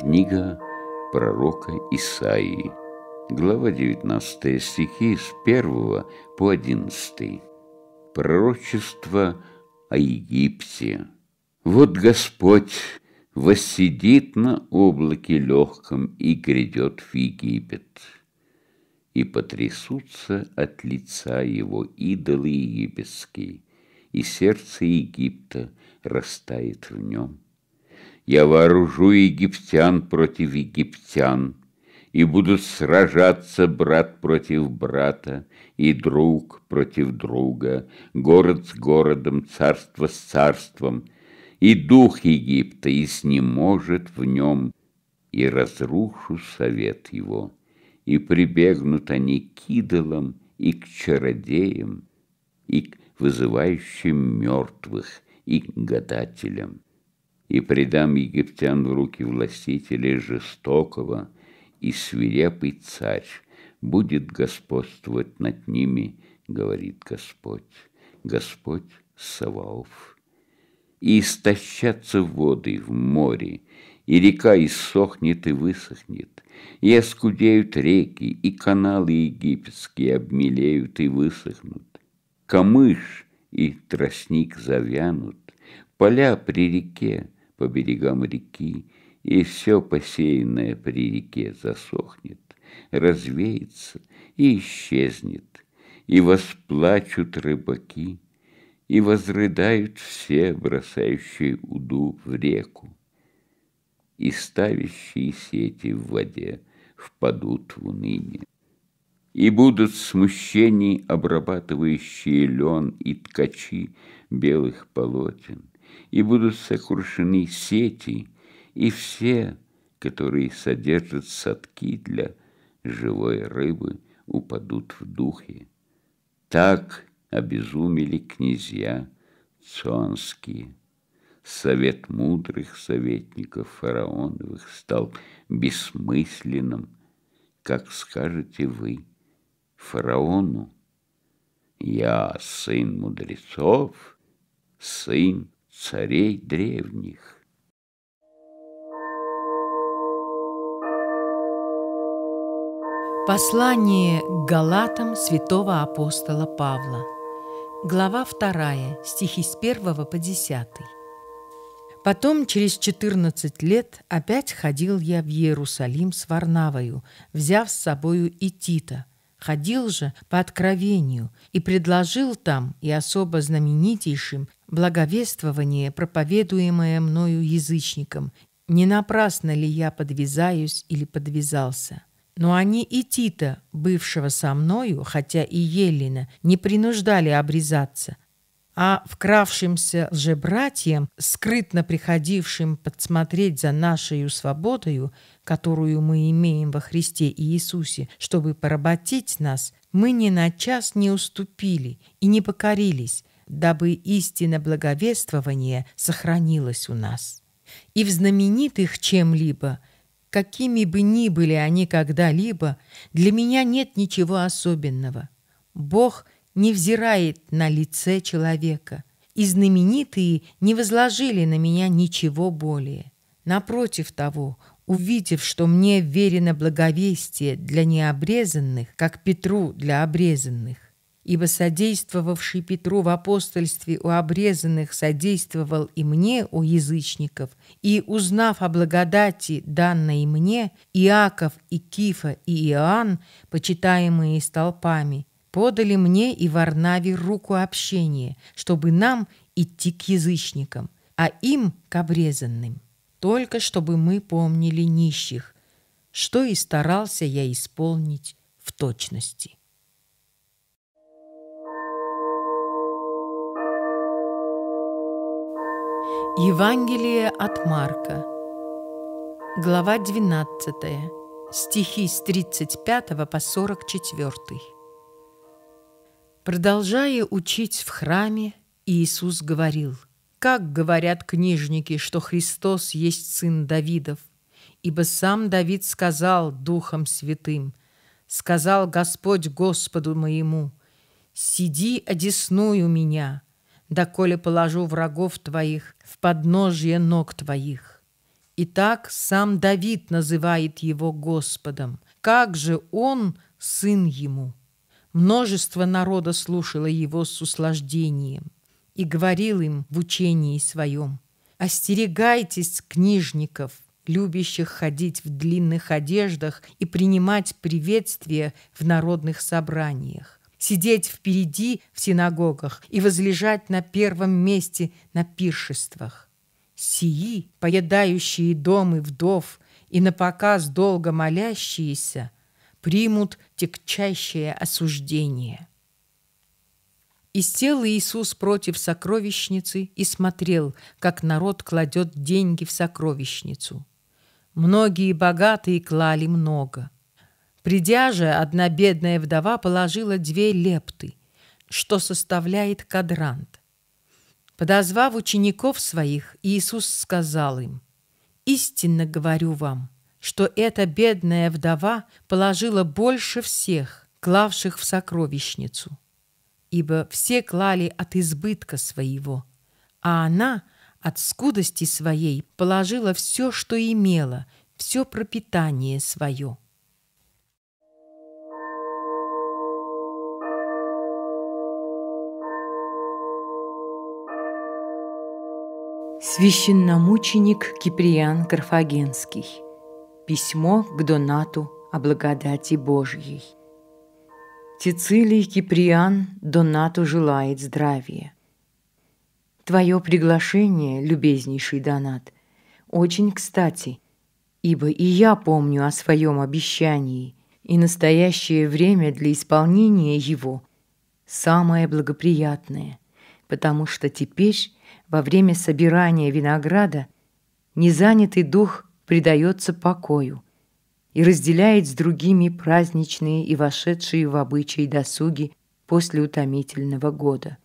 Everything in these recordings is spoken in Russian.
Книга пророка Исаии, глава 19, стихи с 1 по 11. Пророчество о Египте. «Вот Господь воссидит на облаке легком и грядет в Египет, и потрясутся от лица его идолы египетские, и сердце Египта растает в нем» Я вооружу египтян против египтян, и будут сражаться брат против брата, и друг против друга, город с городом, царство с царством, и дух Египта, и снеможет в нем, и разрушу совет его, и прибегнут они к идолам и к чародеям, и к вызывающим мертвых, и к гадателям и предам египтян в руки властителей жестокого, и свирепый царь будет господствовать над ними, говорит Господь, Господь Саваоф. И истощатся воды в море, и река иссохнет и высохнет, и оскудеют реки, и каналы египетские обмелеют и высохнут. Камыш и тростник завянут, поля при реке, по берегам реки, и все посеянное при реке засохнет, развеется и исчезнет, и восплачут рыбаки, и возрыдают все, бросающие уду в реку, и ставящие сети в воде впадут в уныние. И будут смущений обрабатывающие лен и ткачи белых полотен, и будут сокрушены сети и все, которые содержат садки для живой рыбы, упадут в духе. Так обезумели князья цонские. Совет мудрых советников фараоновых стал бессмысленным, как скажете вы, фараону. Я сын мудрецов, сын царей древних. Послание к Галатам святого апостола Павла. Глава 2, стихи с 1 по 10. Потом, через 14 лет, опять ходил я в Иерусалим с Варнавою, взяв с собою и Тита. Ходил же по откровению и предложил там и особо знаменитейшим благовествование, проповедуемое мною язычникам, не напрасно ли я подвязаюсь или подвязался? Но они и Тита, бывшего со мною, хотя и Елена, не принуждали обрезаться, а вкравшимся лжебратьям, скрытно приходившим подсмотреть за нашей свободою, которую мы имеем во Христе и Иисусе, чтобы поработить нас, мы ни на час не уступили и не покорились, дабы истина благовествования сохранилась у нас. И в знаменитых чем-либо, какими бы ни были они когда-либо, для меня нет ничего особенного. Бог не взирает на лице человека, и знаменитые не возложили на меня ничего более. Напротив того, увидев, что мне верено благовестие для необрезанных, как Петру для обрезанных, ибо содействовавший Петру в апостольстве у обрезанных содействовал и мне, у язычников, и, узнав о благодати, данной мне, Иаков и Кифа и Иоанн, почитаемые столпами, подали мне и Варнаве руку общения, чтобы нам идти к язычникам, а им к обрезанным, только чтобы мы помнили нищих, что и старался я исполнить в точности. Евангелие от Марка, глава 12, стихи с 35 по 44. Продолжая учить в храме, Иисус говорил, «Как говорят книжники, что Христос есть сын Давидов? Ибо сам Давид сказал Духом Святым, сказал Господь Господу моему, «Сиди одесную меня, доколе положу врагов твоих в подножье ног твоих. И так сам Давид называет его Господом. Как же он сын ему? Множество народа слушало его с услаждением и говорил им в учении своем, «Остерегайтесь книжников, любящих ходить в длинных одеждах и принимать приветствие в народных собраниях сидеть впереди в синагогах и возлежать на первом месте на пиршествах. Сии, поедающие домы вдов и на показ долго молящиеся, примут текчащее осуждение. И сел Иисус против сокровищницы и смотрел, как народ кладет деньги в сокровищницу. Многие богатые клали много – Придя же, одна бедная вдова положила две лепты, что составляет кадрант. Подозвав учеников своих, Иисус сказал им, «Истинно говорю вам, что эта бедная вдова положила больше всех, клавших в сокровищницу, ибо все клали от избытка своего, а она от скудости своей положила все, что имела, все пропитание свое». Священномученик Киприан Карфагенский. Письмо к Донату о благодати Божьей. Тицилий Киприан Донату желает здравия. Твое приглашение, любезнейший Донат, очень кстати, ибо и я помню о своем обещании, и настоящее время для исполнения его – самое благоприятное, потому что теперь во время собирания винограда незанятый дух предается покою и разделяет с другими праздничные и вошедшие в обычаи досуги после утомительного года.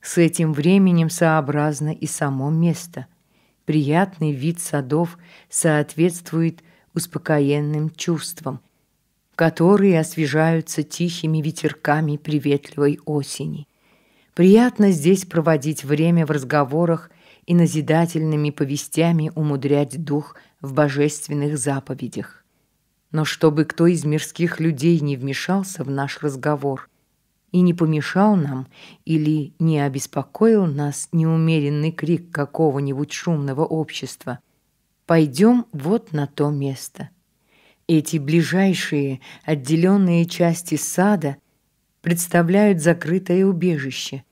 С этим временем сообразно и само место. Приятный вид садов соответствует успокоенным чувствам, которые освежаются тихими ветерками приветливой осени – Приятно здесь проводить время в разговорах и назидательными повестями умудрять дух в божественных заповедях. Но чтобы кто из мирских людей не вмешался в наш разговор и не помешал нам или не обеспокоил нас неумеренный крик какого-нибудь шумного общества, пойдем вот на то место. Эти ближайшие отделенные части сада представляют закрытое убежище,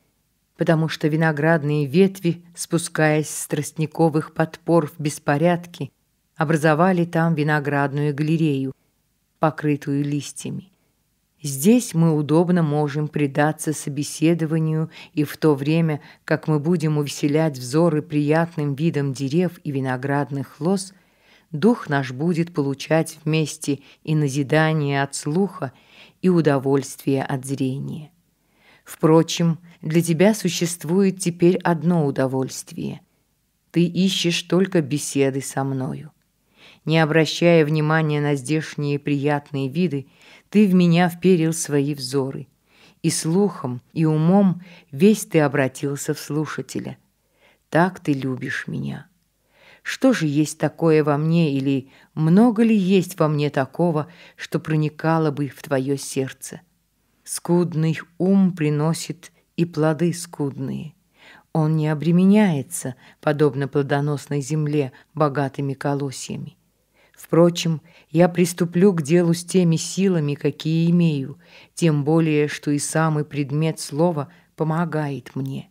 потому что виноградные ветви, спускаясь с тростниковых подпор в беспорядке, образовали там виноградную галерею, покрытую листьями. Здесь мы удобно можем предаться собеседованию, и в то время, как мы будем увеселять взоры приятным видом дерев и виноградных лоз, дух наш будет получать вместе и назидание от слуха, и удовольствие от зрения. Впрочем, для тебя существует теперь одно удовольствие. Ты ищешь только беседы со мною. Не обращая внимания на здешние приятные виды, ты в меня вперил свои взоры. И слухом, и умом весь ты обратился в слушателя. Так ты любишь меня. Что же есть такое во мне или много ли есть во мне такого, что проникало бы в твое сердце?» Скудный ум приносит и плоды скудные. Он не обременяется, подобно плодоносной земле, богатыми колосьями. Впрочем, я приступлю к делу с теми силами, какие имею, тем более, что и самый предмет слова помогает мне.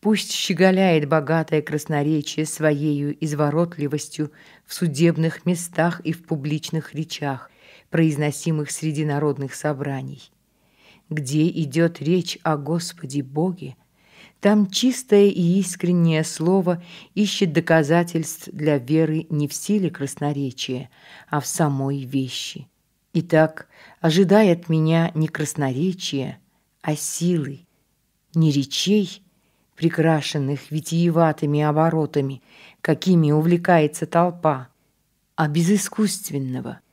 Пусть щеголяет богатое красноречие своею изворотливостью в судебных местах и в публичных речах, произносимых среди народных собраний где идет речь о Господе Боге, там чистое и искреннее слово ищет доказательств для веры не в силе красноречия, а в самой вещи. Итак, ожидай от меня не красноречия, а силы, не речей, прикрашенных витиеватыми оборотами, какими увлекается толпа, а безыскусственного –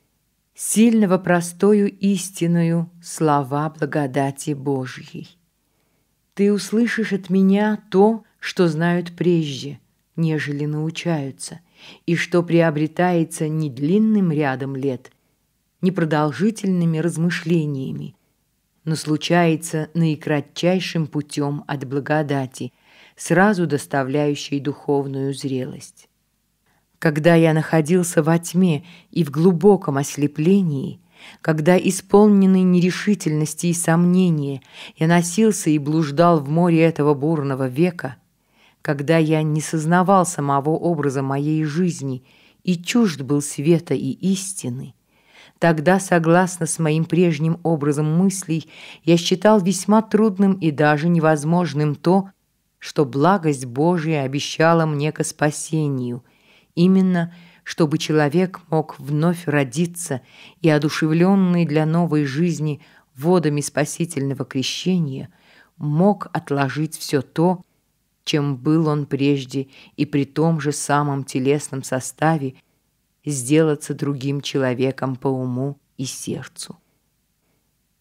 сильного простою истиною слова благодати Божьей. Ты услышишь от меня то, что знают прежде, нежели научаются, и что приобретается не длинным рядом лет, не продолжительными размышлениями, но случается наикратчайшим путем от благодати, сразу доставляющей духовную зрелость. Когда я находился во тьме и в глубоком ослеплении, когда, исполненный нерешительности и сомнения, я носился и блуждал в море этого бурного века, когда я не сознавал самого образа моей жизни и чужд был света и истины, Тогда, согласно с моим прежним образом мыслей, я считал весьма трудным и даже невозможным то, что благость Божия обещала мне ко спасению – именно чтобы человек мог вновь родиться и, одушевленный для новой жизни водами спасительного крещения, мог отложить все то, чем был он прежде и при том же самом телесном составе, сделаться другим человеком по уму и сердцу.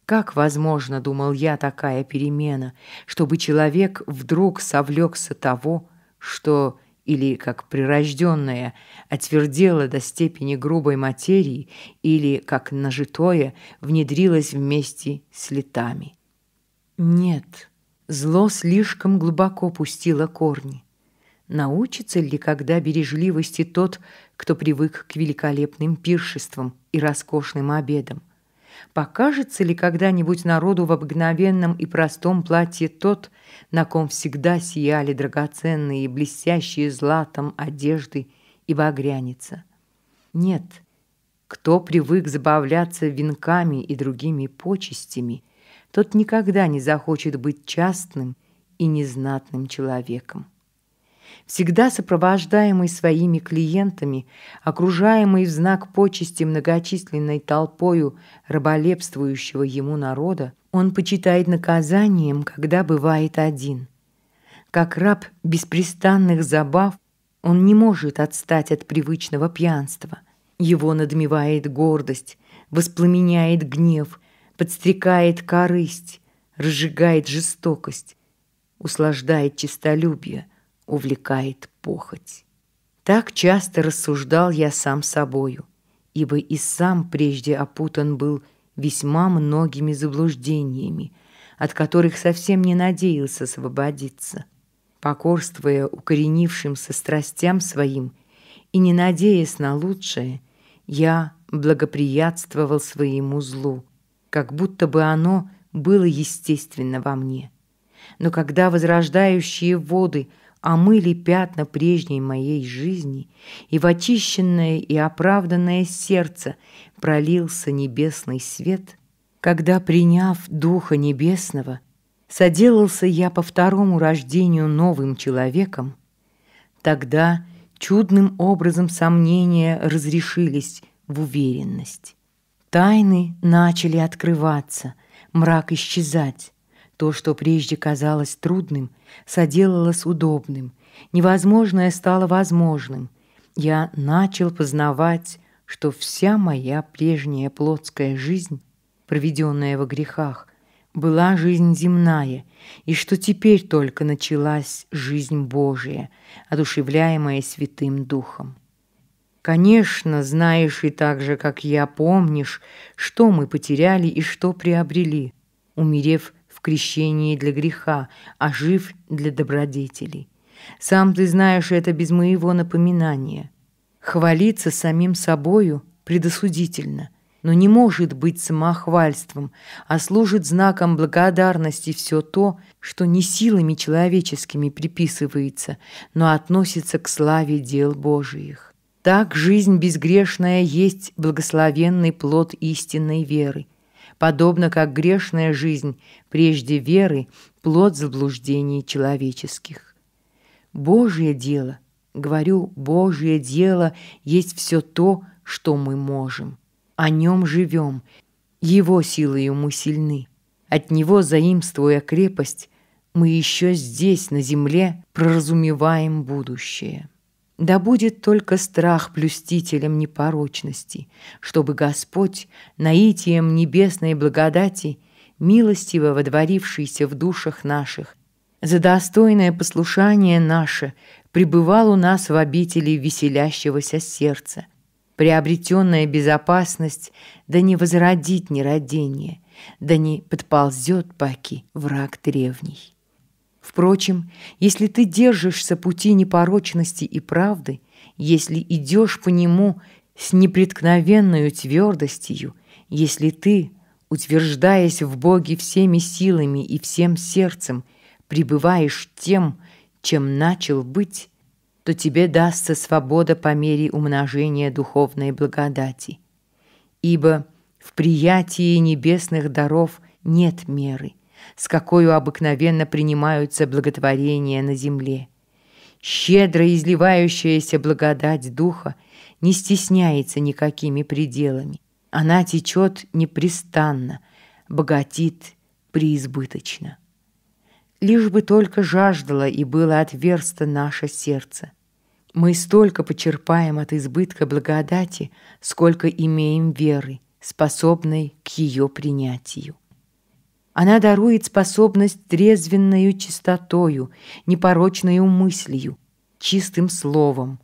Как возможно, думал я, такая перемена, чтобы человек вдруг совлекся того, что или как прирожденное, отвердело до степени грубой материи или как нажитое внедрилось вместе с летами. Нет, зло слишком глубоко пустило корни. Научится ли когда бережливости тот, кто привык к великолепным пиршествам и роскошным обедам? Покажется ли когда-нибудь народу в обыкновенном и простом платье тот, на ком всегда сияли драгоценные и блестящие златом одежды и багряница? Нет. Кто привык забавляться венками и другими почестями, тот никогда не захочет быть частным и незнатным человеком всегда сопровождаемый своими клиентами, окружаемый в знак почести многочисленной толпою раболепствующего ему народа, он почитает наказанием, когда бывает один. Как раб беспрестанных забав, он не может отстать от привычного пьянства. Его надмевает гордость, воспламеняет гнев, подстрекает корысть, разжигает жестокость, услаждает честолюбие – увлекает похоть. Так часто рассуждал я сам собою, ибо и сам прежде опутан был весьма многими заблуждениями, от которых совсем не надеялся освободиться. Покорствуя укоренившимся страстям своим и не надеясь на лучшее, я благоприятствовал своему злу, как будто бы оно было естественно во мне. Но когда возрождающие воды – омыли а пятна прежней моей жизни, и в очищенное и оправданное сердце пролился небесный свет, когда, приняв Духа Небесного, соделался я по второму рождению новым человеком, тогда чудным образом сомнения разрешились в уверенность. Тайны начали открываться, мрак исчезать, то, что прежде казалось трудным, соделалось удобным. Невозможное стало возможным. Я начал познавать, что вся моя прежняя плотская жизнь, проведенная во грехах, была жизнь земная, и что теперь только началась жизнь Божия, одушевляемая Святым Духом. Конечно, знаешь и так же, как я, помнишь, что мы потеряли и что приобрели, умерев крещении для греха, а жив для добродетелей. Сам ты знаешь это без моего напоминания. Хвалиться самим собою предосудительно, но не может быть самохвальством, а служит знаком благодарности все то, что не силами человеческими приписывается, но относится к славе дел Божиих. Так жизнь безгрешная есть благословенный плод истинной веры – подобно как грешная жизнь прежде веры – плод заблуждений человеческих. Божье дело, говорю, Божье дело есть все то, что мы можем. О нем живем, его силою мы сильны. От него, заимствуя крепость, мы еще здесь, на земле, проразумеваем будущее». Да будет только страх плюстителем непорочности, чтобы Господь, наитием небесной благодати, милостиво водворившийся в душах наших, за достойное послушание наше пребывал у нас в обители веселящегося сердца. Приобретенная безопасность да не возродит нерадение, да не подползет паки враг древний. Впрочем, если ты держишься пути непорочности и правды, если идешь по нему с непреткновенную твердостью, если ты, утверждаясь в Боге всеми силами и всем сердцем, пребываешь тем, чем начал быть, то тебе дастся свобода по мере умножения духовной благодати. Ибо в приятии небесных даров нет меры – с какой обыкновенно принимаются благотворения на земле. Щедро изливающаяся благодать Духа не стесняется никакими пределами. Она течет непрестанно, богатит преизбыточно. Лишь бы только жаждало и было отверсто наше сердце. Мы столько почерпаем от избытка благодати, сколько имеем веры, способной к ее принятию. Она дарует способность трезвенною чистотою, непорочною мыслью, чистым словом,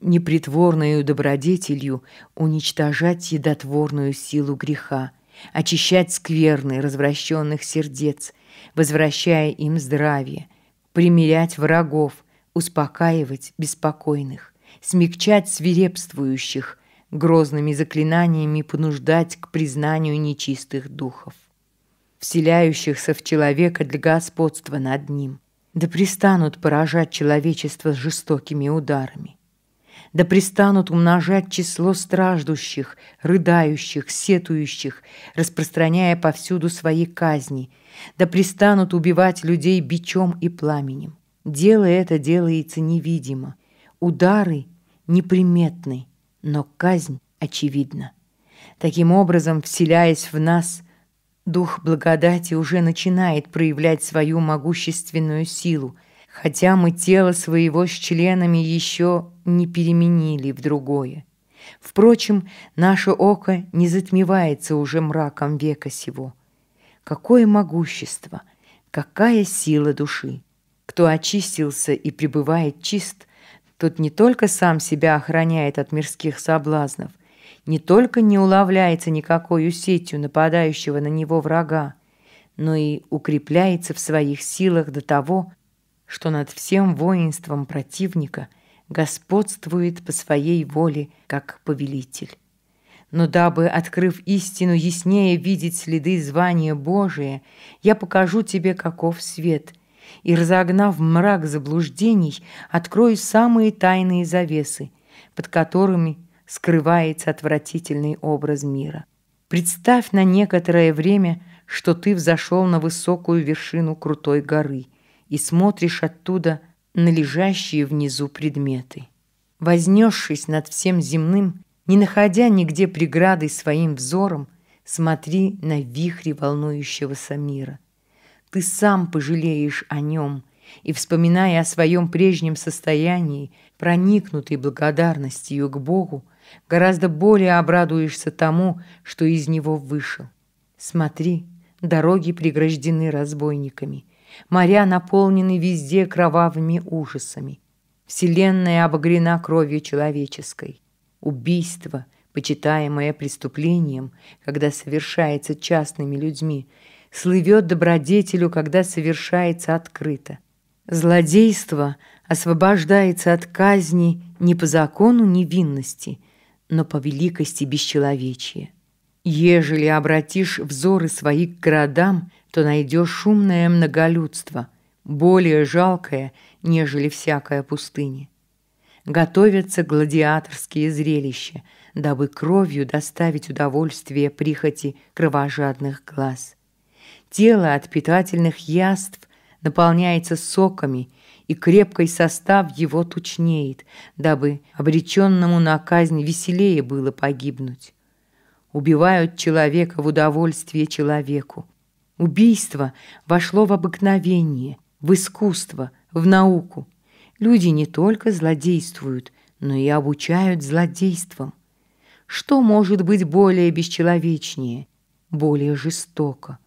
непритворною добродетелью уничтожать едотворную силу греха, очищать скверны развращенных сердец, возвращая им здравие, примирять врагов, успокаивать беспокойных, смягчать свирепствующих, грозными заклинаниями понуждать к признанию нечистых духов вселяющихся в человека для господства над ним. Да пристанут поражать человечество жестокими ударами. Да пристанут умножать число страждущих, рыдающих, сетующих, распространяя повсюду свои казни. Да пристанут убивать людей бичом и пламенем. Дело это делается невидимо. Удары неприметны, но казнь очевидна. Таким образом, вселяясь в нас – Дух благодати уже начинает проявлять свою могущественную силу, хотя мы тело своего с членами еще не переменили в другое. Впрочем, наше око не затмевается уже мраком века сего. Какое могущество, какая сила души! Кто очистился и пребывает чист, тот не только сам себя охраняет от мирских соблазнов, не только не уловляется никакой сетью нападающего на него врага, но и укрепляется в своих силах до того, что над всем воинством противника господствует по своей воле как повелитель. Но дабы, открыв истину, яснее видеть следы звания Божия, я покажу тебе, каков свет, и, разогнав мрак заблуждений, открою самые тайные завесы, под которыми – скрывается отвратительный образ мира. Представь на некоторое время, что ты взошел на высокую вершину крутой горы и смотришь оттуда на лежащие внизу предметы. Вознесшись над всем земным, не находя нигде преграды своим взором, смотри на вихри волнующегося мира. Ты сам пожалеешь о нем, и, вспоминая о своем прежнем состоянии, проникнутый благодарностью к Богу, гораздо более обрадуешься тому, что из него вышел. Смотри, дороги преграждены разбойниками, моря наполнены везде кровавыми ужасами. Вселенная обогрена кровью человеческой. Убийство, почитаемое преступлением, когда совершается частными людьми, слывет добродетелю, когда совершается открыто. Злодейство освобождается от казни не по закону невинности – но по великости бесчеловечье. Ежели обратишь взоры свои к городам, то найдешь шумное многолюдство, более жалкое, нежели всякая пустыня. Готовятся гладиаторские зрелища, дабы кровью доставить удовольствие прихоти кровожадных глаз. Тело от питательных яств наполняется соками – и крепкой состав его тучнеет, дабы обреченному на казнь веселее было погибнуть. Убивают человека в удовольствие человеку. Убийство вошло в обыкновение, в искусство, в науку. Люди не только злодействуют, но и обучают злодейством. Что может быть более бесчеловечнее, более жестоко?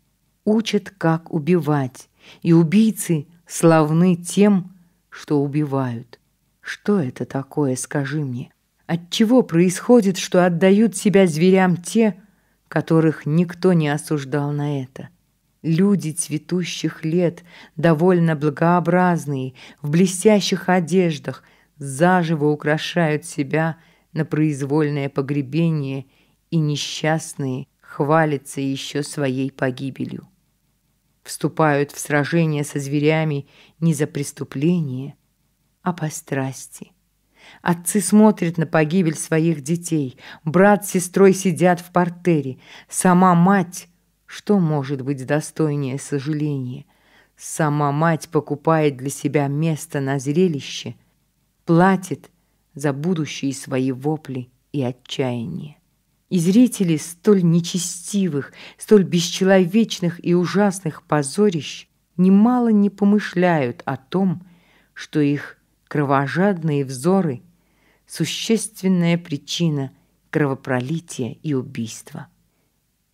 Учат, как убивать, и убийцы славны тем, что убивают. Что это такое, скажи мне? От чего происходит, что отдают себя зверям те, которых никто не осуждал на это? Люди цветущих лет, довольно благообразные, в блестящих одеждах, заживо украшают себя на произвольное погребение, и несчастные хвалятся еще своей погибелью вступают в сражение со зверями не за преступление, а по страсти. Отцы смотрят на погибель своих детей, брат с сестрой сидят в портере, сама мать, что может быть достойнее сожаления, сама мать покупает для себя место на зрелище, платит за будущие свои вопли и отчаяние и зрители столь нечестивых, столь бесчеловечных и ужасных позорищ немало не помышляют о том, что их кровожадные взоры – существенная причина кровопролития и убийства.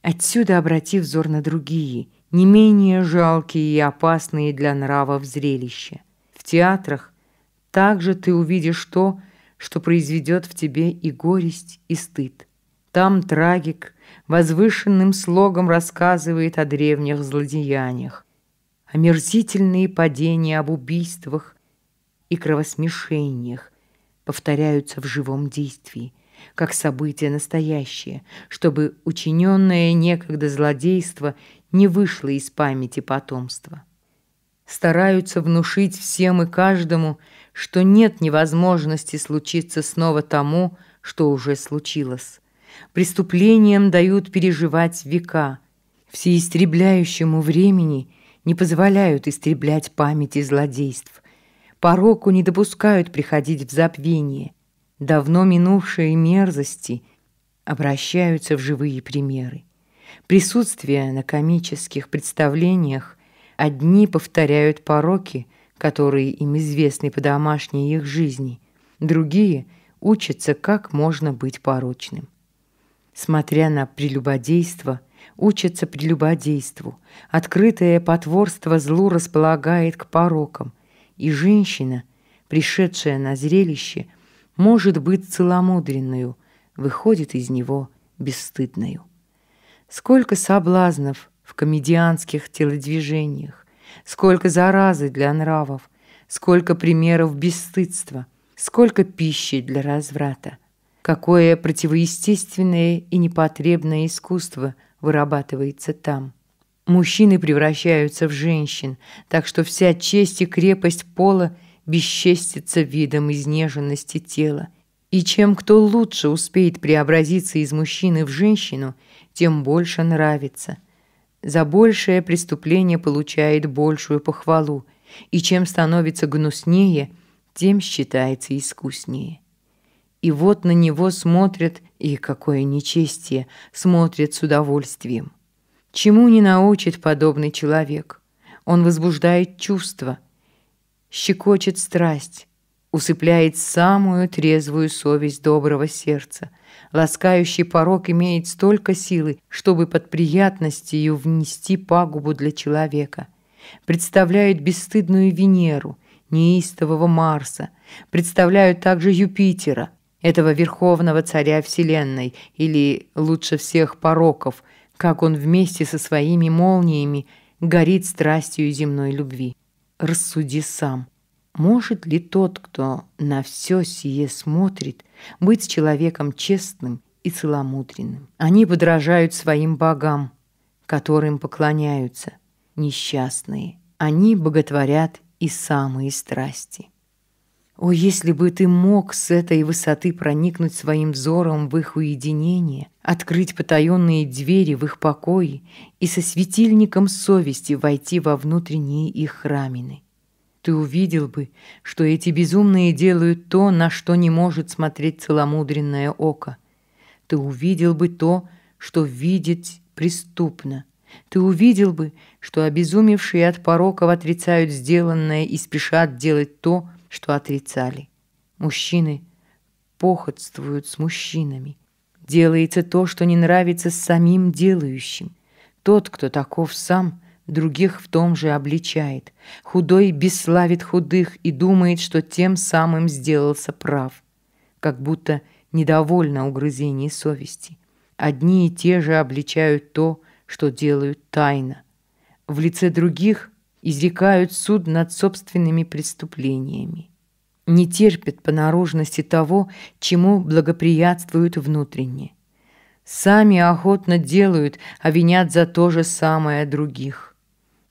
Отсюда обрати взор на другие, не менее жалкие и опасные для нравов зрелища. В театрах также ты увидишь то, что произведет в тебе и горесть, и стыд – там трагик возвышенным слогом рассказывает о древних злодеяниях, омерзительные падения об убийствах и кровосмешениях повторяются в живом действии, как события настоящие, чтобы учиненное некогда злодейство не вышло из памяти потомства. Стараются внушить всем и каждому, что нет невозможности случиться снова тому, что уже случилось преступлениям дают переживать века, всеистребляющему времени не позволяют истреблять памяти злодейств, пороку не допускают приходить в забвение, давно минувшие мерзости обращаются в живые примеры. Присутствие на комических представлениях одни повторяют пороки, которые им известны по домашней их жизни, другие учатся, как можно быть порочным смотря на прелюбодейство, учатся прелюбодейству. Открытое потворство злу располагает к порокам, и женщина, пришедшая на зрелище, может быть целомудренную, выходит из него бесстыдною. Сколько соблазнов в комедианских телодвижениях, сколько заразы для нравов, сколько примеров бесстыдства, сколько пищи для разврата какое противоестественное и непотребное искусство вырабатывается там. Мужчины превращаются в женщин, так что вся честь и крепость пола бесчестится видом изнеженности тела. И чем кто лучше успеет преобразиться из мужчины в женщину, тем больше нравится. За большее преступление получает большую похвалу, и чем становится гнуснее, тем считается искуснее. И вот на него смотрят, и какое нечестие, смотрят с удовольствием. Чему не научит подобный человек? Он возбуждает чувства, щекочет страсть, усыпляет самую трезвую совесть доброго сердца. Ласкающий порог имеет столько силы, чтобы под приятностью внести пагубу для человека. Представляют бесстыдную Венеру, неистового Марса, представляют также Юпитера, этого верховного царя Вселенной, или лучше всех пороков, как он вместе со своими молниями горит страстью земной любви. Рассуди сам. Может ли тот, кто на все сие смотрит, быть человеком честным и целомудренным? Они подражают своим богам, которым поклоняются, несчастные. Они боготворят и самые страсти. О, если бы ты мог с этой высоты проникнуть своим взором в их уединение, открыть потаенные двери в их покое и со светильником совести войти во внутренние их храмины. Ты увидел бы, что эти безумные делают то, на что не может смотреть целомудренное око. Ты увидел бы то, что видеть преступно. Ты увидел бы, что обезумевшие от пороков отрицают сделанное и спешат делать то, что что отрицали. Мужчины похотствуют с мужчинами. Делается то, что не нравится самим делающим. Тот, кто таков сам, других в том же обличает. Худой бесславит худых и думает, что тем самым сделался прав. Как будто недовольно угрызений совести. Одни и те же обличают то, что делают тайно. В лице других изрекают суд над собственными преступлениями, не терпят по наружности того, чему благоприятствуют внутренне. Сами охотно делают, а винят за то же самое других.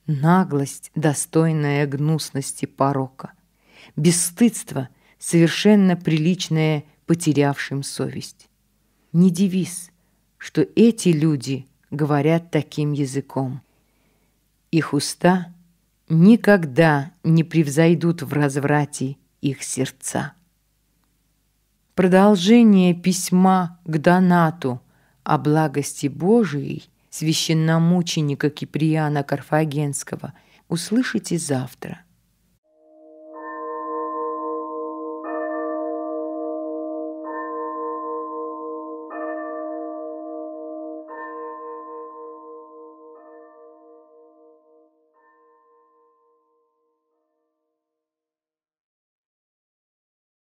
Наглость, достойная гнусности порока. Бесстыдство, совершенно приличное потерявшим совесть. Не девиз, что эти люди говорят таким языком. Их уста — никогда не превзойдут в разврате их сердца. Продолжение письма к Донату о благости Божией священномученика Киприана Карфагенского услышите завтра –